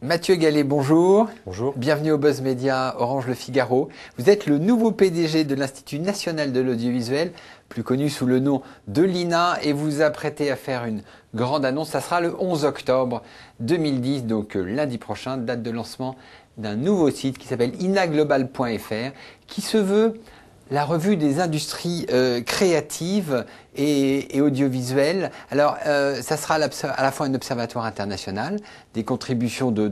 Mathieu Gallet, bonjour. Bonjour. Bienvenue au Buzz Média Orange Le Figaro. Vous êtes le nouveau PDG de l'Institut national de l'audiovisuel, plus connu sous le nom de l'INA, et vous vous apprêtez à faire une grande annonce. Ça sera le 11 octobre 2010, donc euh, lundi prochain, date de lancement d'un nouveau site qui s'appelle inaglobal.fr, qui se veut la revue des industries euh, créatives et, audiovisuelles. Alors, euh, ça sera à la fois un observatoire international, des contributions de,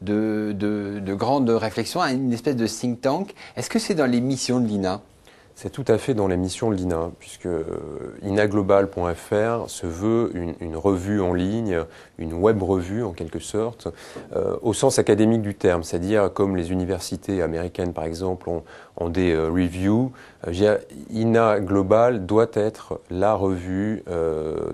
de grandes réflexions, une espèce de think tank. Est-ce que c'est dans les missions de l'INA c'est tout à fait dans la mission de l'INA, puisque euh, inaglobal.fr se veut une, revue en ligne, une web revue en quelque sorte, euh, au sens académique du terme, c'est-à-dire comme les universités américaines par exemple ont, des euh, reviews, INA Global doit être la revue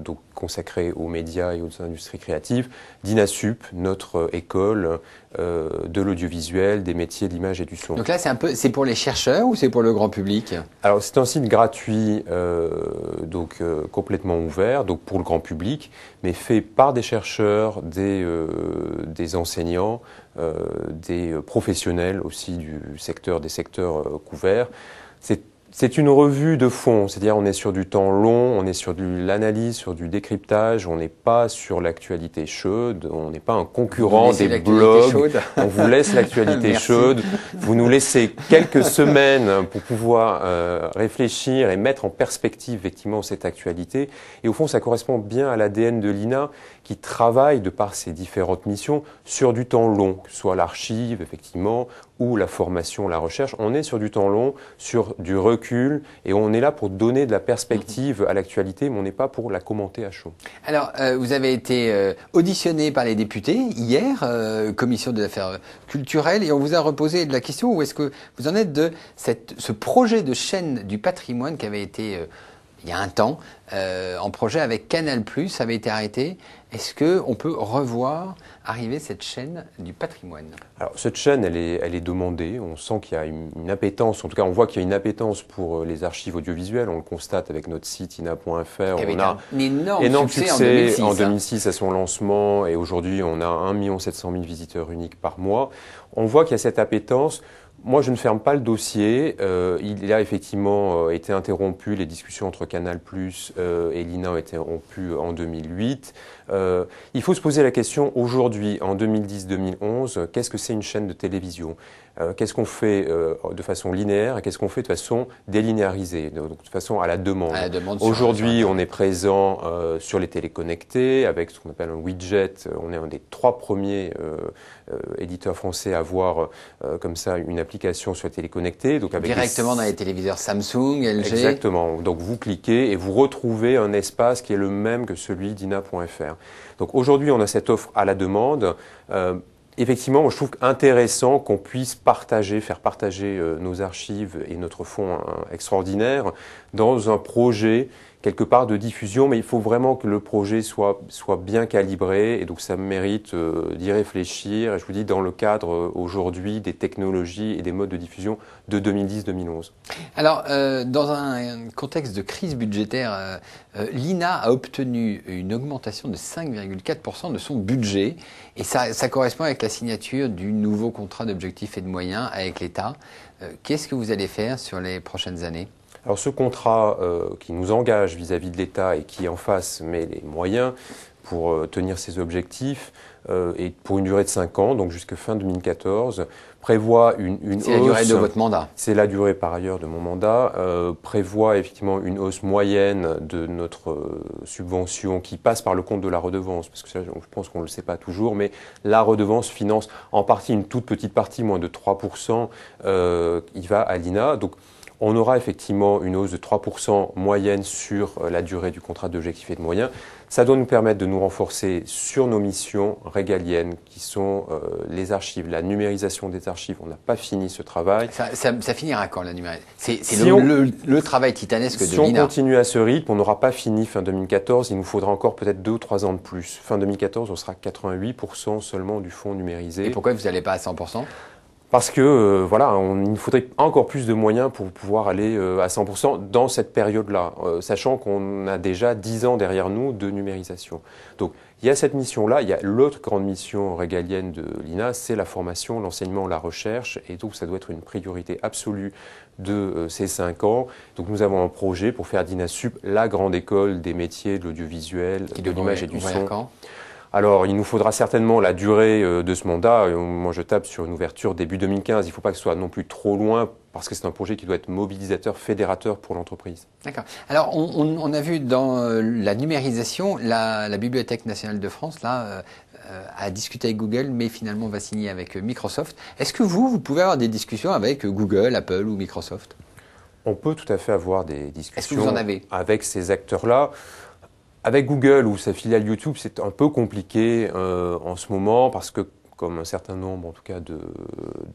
donc consacré aux médias et aux industries créatives, d'INASUP, notre euh, école euh, de l'audiovisuel, des métiers de l'image et du son. Donc là, c'est un peu, c'est pour les chercheurs ou c'est pour le grand public Alors c'est un site gratuit, euh, donc complètement ouvert, donc pour le grand public, mais fait par des chercheurs, des, des enseignants, des professionnels aussi du secteur, des secteurs couverts. C'est c'est une revue de fond, c'est-à-dire on est sur du temps long, on est sur de l'analyse, sur du décryptage, on n'est pas sur l'actualité chaude, on n'est pas un concurrent des blogs, on vous laisse l'actualité chaude, vous nous laissez quelques semaines pour pouvoir euh, réfléchir et mettre en perspective effectivement cette actualité, et au fond ça correspond bien à l'ADN de l'INA qui travaille, de par ses différentes missions, sur du temps long, que soit l'archive, effectivement, ou la formation, la recherche. On est sur du temps long, sur du recul, et on est là pour donner de la perspective à l'actualité, mais on n'est pas pour la commenter à chaud. Alors, euh, vous avez été euh, auditionné par les députés hier, euh, commission des affaires culturelles, et on vous a reposé de la question où est-ce que vous en êtes de cette, ce projet de chaîne du patrimoine qui avait été il y a un temps euh, en projet avec Canal+, ça avait été arrêté. Est-ce qu'on peut revoir arriver cette chaîne du patrimoine Alors cette chaîne, elle est, elle est demandée. On sent qu'il y a une, appétence, en tout cas on voit qu'il y a une appétence pour euh, les archives audiovisuelles. On le constate avec notre site ina.fr. Eh on a un énorme, succès, en 2006, à son lancement et aujourd'hui on a 1 700 000 visiteurs uniques par mois. On voit qu'il y a cette appétence. Moi, je ne ferme pas le dossier. Euh, il a effectivement euh, été interrompu. Les discussions entre Canal euh, et l'INA ont été rompues en 2008. il faut se poser la question aujourd'hui, en 2010-2011, qu'est-ce que c'est une chaîne de télévision Qu'est-ce qu'on fait de façon linéaire et qu'est-ce qu'on fait de façon délinéarisée, de, façon à la demande, demande Aujourd'hui, on est présent sur les téléconnectés avec ce qu'on appelle un widget. On est un des trois premiers éditeurs français à avoir comme ça une application soit téléconnectée. Donc avec Directement dans les téléviseurs Samsung, LG. Exactement. Donc vous cliquez et vous retrouvez un espace qui est le même que celui d'INA.fr. Donc aujourd'hui, on a cette offre à la demande. Euh, effectivement, je trouve intéressant qu'on puisse partager, faire partager euh, nos archives et notre fonds hein, extraordinaire dans un projet quelque part de diffusion, mais il faut vraiment que le projet soit, soit bien calibré, et donc ça mérite euh, d'y réfléchir, et je vous dis, dans le cadre euh, aujourd'hui des technologies et des modes de diffusion de 2010-2011. Alors, euh, dans un, contexte de crise budgétaire, l'INA a obtenu une augmentation de 5,4% de son budget, et ça, ça correspond avec la signature du nouveau contrat d'objectifs et de moyens avec l'État. Qu'est-ce que vous allez faire sur les prochaines années alors ce contrat euh, qui nous engage vis-à-vis de l'État et qui en face met les moyens pour euh, tenir ses objectifs euh, et pour une durée de 5 ans, donc jusqu'à fin 2014, prévoit une, hausse... C'est la durée de votre mandat. C'est la durée par ailleurs de mon mandat, prévoit effectivement une hausse moyenne de notre subvention qui passe par le compte de la redevance, parce que je pense qu'on ne le sait pas toujours, mais la redevance finance en partie, une toute petite partie, moins de 3%, il va à l'INA. Donc on aura effectivement une hausse de 3% moyenne sur euh, la durée du contrat d'objectifs et de moyens. Ça doit nous permettre de nous renforcer sur nos missions régaliennes qui sont euh, les archives, la numérisation des archives. On n'a pas fini ce travail. Ça, finira quand la numérisation C'est le, travail titanesque de Si on continue à ce rythme, on n'aura pas fini fin 2014. Il nous faudra encore peut-être 2 ou 3 ans de plus. Fin 2014, on sera 88% seulement du fonds numérisé. Et pourquoi vous n'allez pas à 100% parce que euh, voilà, il il faudrait encore plus de moyens pour pouvoir aller euh, à 100% dans cette période-là, euh, sachant qu'on a déjà 10 ans derrière nous de numérisation. Donc il y a cette mission-là, il y a l'autre grande mission régalienne de l'INA, c'est la formation, l'enseignement, la recherche, et donc ça doit être une priorité absolue de ces 5 ans. Donc nous avons un projet pour faire d'INASUP la grande école des métiers de l'audiovisuel, de l'image et du son. Alors, il nous faudra certainement la durée euh, de ce mandat. Euh, moi, je tape sur une ouverture début 2015. Il ne faut pas que ce soit non plus trop loin parce que c'est un projet qui doit être mobilisateur, fédérateur pour l'entreprise. D'accord. Alors, on, a vu dans euh, la numérisation, la, Bibliothèque nationale de France, là, a discuté avec Google, mais finalement va signer avec Microsoft. Est-ce que vous, vous pouvez avoir des discussions avec Google, Apple ou Microsoft On peut tout à fait avoir des discussions avec ces acteurs-là. Avec Google ou sa filiale YouTube, c'est un peu compliqué euh, en ce moment parce que comme un certain nombre, en tout cas, de,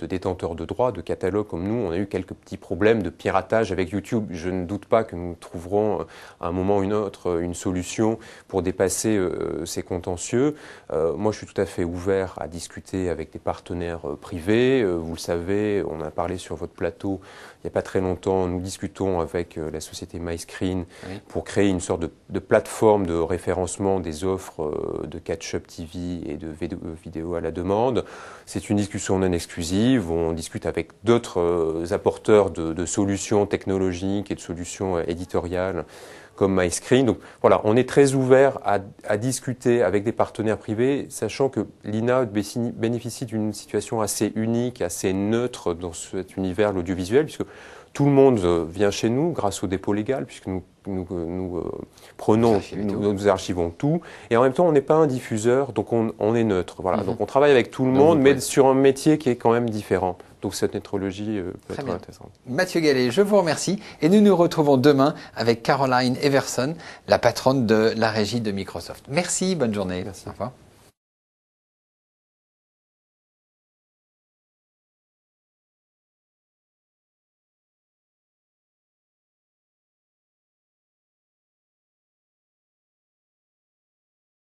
détenteurs de droits, de catalogues comme nous, on a eu quelques petits problèmes de piratage avec YouTube. Je ne doute pas que nous trouverons euh, à un moment ou une autre euh, une solution pour dépasser euh, ces contentieux. moi, je suis tout à fait ouvert à discuter avec des partenaires privés. vous le savez, on a parlé sur votre plateau il n'y a pas très longtemps. Nous discutons avec la société MyScreen pour créer une sorte de, plateforme de référencement des offres de catch-up TV et de vidéos à la demande c'est une discussion non exclusive. On discute avec d'autres euh, apporteurs de, solutions technologiques et de solutions euh, éditoriales comme MyScreen. Donc voilà, on est très ouvert à, discuter avec des partenaires privés, sachant que l'INA bénéficie d'une situation assez unique, assez neutre dans cet univers, l'audiovisuel, puisque tout le monde euh, vient chez nous grâce au dépôt légal, puisque nous nous, euh, euh, prenons, nous, archivons tout, et en même temps on n'est pas un diffuseur, donc on, est neutre. Voilà. Mhm. Donc on travaille avec tout le monde, mais sur un métier qui est quand même différent. Donc cette nétrologie euh, peut être intéressante. Mathieu Gallet, je vous remercie, et nous nous retrouvons demain avec Caroline Everson, la patronne de la régie de Microsoft. Merci, bonne journée. Merci. Au revoir.